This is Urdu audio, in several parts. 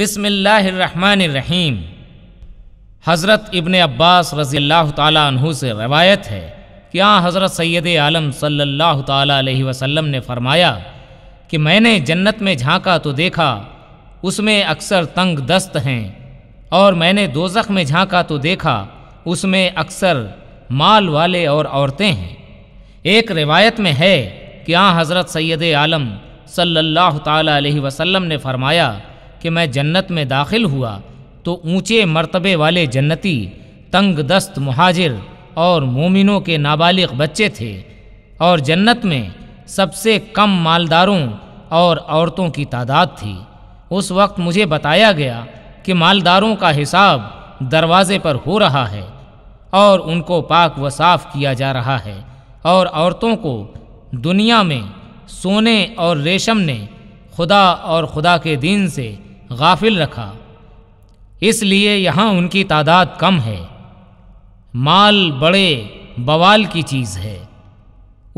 بسم اللہ الرحمن الرحیم حضرت ابن عباس رضی اللہ تعالیٰ عنہ سے روایت ہے کہ آ حضرت سید عالم صلی اللہ تعالیٰ علیہ وسلم نے فرمایا کہ میں نے جنت میں جھانکا تو دیکھا اس میں اکثر تنگ دست ہیں اور میں نے دوزخ میں جھانکا تو دیکھا اس میں اکثر مال والے اور عورتیں ہیں ایک روایت میں ہے کہ آن حضرت سید عالم صلی اللہ تعالیٰ علیہ وسلم نے فرمایا کہ میں جنت میں داخل ہوا تو اونچے مرتبے والے جنتی تنگ دست مہاجر اور مومنوں کے نابالغ بچے تھے اور جنت میں سب سے کم مالداروں اور عورتوں کی تعداد تھی اس وقت مجھے بتایا گیا کہ مالداروں کا حساب دروازے پر ہو رہا ہے اور ان کو پاک و صاف کیا جا رہا ہے اور عورتوں کو دنیا میں سونے اور ریشم نے خدا اور خدا کے دین سے غافل رکھا اس لیے یہاں ان کی تعداد کم ہے مال بڑے بوال کی چیز ہے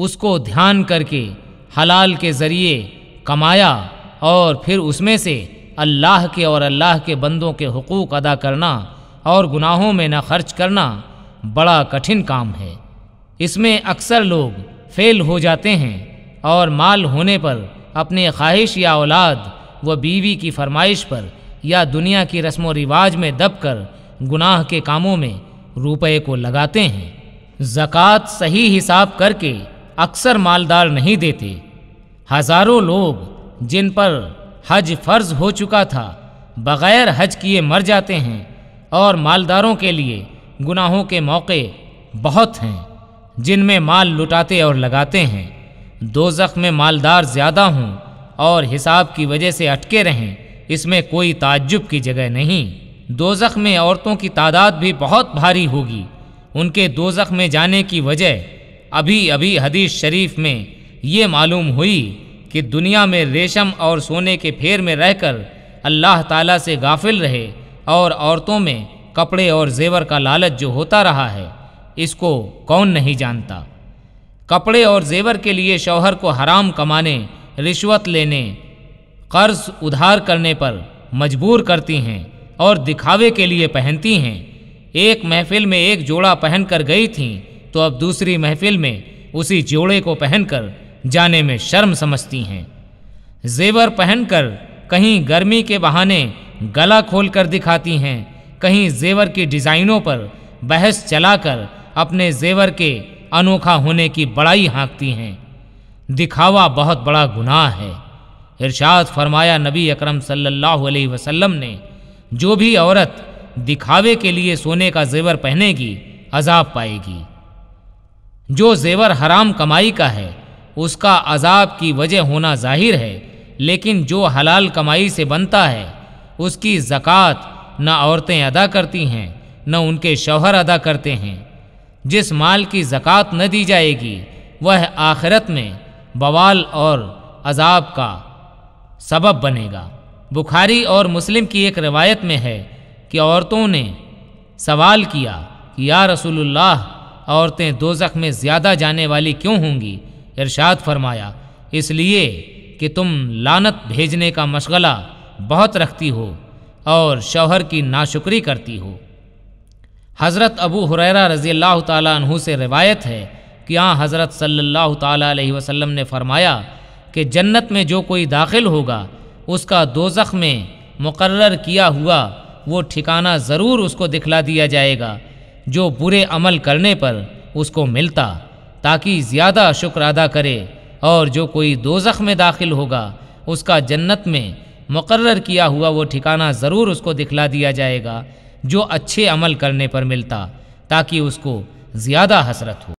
اس کو دھیان کر کے حلال کے ذریعے کمایا اور پھر اس میں سے اللہ کے اور اللہ کے بندوں کے حقوق ادا کرنا اور گناہوں میں نہ خرچ کرنا بڑا کٹھن کام ہے اس میں اکثر لوگ فیل ہو جاتے ہیں اور مال ہونے پر اپنی خواہش یا اولاد وہ بیوی کی فرمائش پر یا دنیا کی رسم و رواج میں دب کر گناہ کے کاموں میں روپے کو لگاتے ہیں زکوٰۃ صحیح حساب کر کے اکثر مالدار نہیں دیتے ہزاروں لوگ جن پر حج فرض ہو چکا تھا بغیر حج کیے مر جاتے ہیں اور مالداروں کے لیے گناہوں کے موقع بہت ہیں جن میں مال لٹاتے اور لگاتے ہیں دو زخم مالدار زیادہ ہوں اور حساب کی وجہ سے اٹکے رہیں اس میں کوئی تعجب کی جگہ نہیں دوزخ میں عورتوں کی تعداد بھی بہت بھاری ہوگی ان کے دوزخ میں جانے کی وجہ ابھی ابھی حدیث شریف میں یہ معلوم ہوئی کہ دنیا میں ریشم اور سونے کے پھیر میں رہ کر اللہ تعالیٰ سے غافل رہے اور عورتوں میں کپڑے اور زیور کا لالچ جو ہوتا رہا ہے اس کو کون نہیں جانتا کپڑے اور زیور کے لیے شوہر کو حرام کمانے رشوت لینے قرض ادھار کرنے پر مجبور کرتی ہیں اور دکھاوے کے لیے پہنتی ہیں ایک محفل میں ایک جوڑا پہن کر گئی تھیں تو اب دوسری محفل میں اسی جوڑے کو پہن کر جانے میں شرم سمجھتی ہیں زیور پہن کر کہیں گرمی کے بہانے گلا کھول کر دکھاتی ہیں کہیں زیور کی ڈیزائنوں پر بحث چلا کر اپنے زیور کے انوکھا ہونے کی بڑائی ہانکتی ہیں دکھاوا بہت بڑا گناہ ہے ارشاد فرمایا نبی اکرم صلی اللہ علیہ وسلم نے جو بھی عورت دکھاوے کے لیے سونے کا زیور پہنے گی عذاب پائے گی جو زیور حرام کمائی کا ہے اس کا عذاب کی وجہ ہونا ظاہر ہے لیکن جو حلال کمائی سے بنتا ہے اس کی زکوٰۃ نہ عورتیں ادا کرتی ہیں نہ ان کے شوہر ادا کرتے ہیں جس مال کی زکوٰۃ نہ دی جائے گی وہ آخرت میں بوال اور عذاب کا سبب بنے گا بخاری اور مسلم کی ایک روایت میں ہے کہ عورتوں نے سوال کیا کہ یا رسول اللہ عورتیں دو میں زیادہ جانے والی کیوں ہوں گی ارشاد فرمایا اس لیے کہ تم لانت بھیجنے کا مشغلہ بہت رکھتی ہو اور شوہر کی ناشکری کرتی ہو حضرت ابو حریرہ رضی اللہ تعالیٰ عنہ سے روایت ہے کیا حضرت صلی اللہ تعالیٰ علیہ وسلم نے فرمایا کہ جنت میں جو کوئی داخل ہوگا اس کا دو زخ میں مقرر کیا ہوا وہ ٹھکانہ ضرور اس کو دکھلا دیا جائے گا جو برے عمل کرنے پر اس کو ملتا تاکہ زیادہ شکر ادا کرے اور جو کوئی دوزخ میں داخل ہوگا اس کا جنت میں مقرر کیا ہوا وہ ٹھکانہ ضرور اس کو دکھلا دیا جائے گا جو اچھے عمل کرنے پر ملتا تاکہ اس کو زیادہ حسرت ہو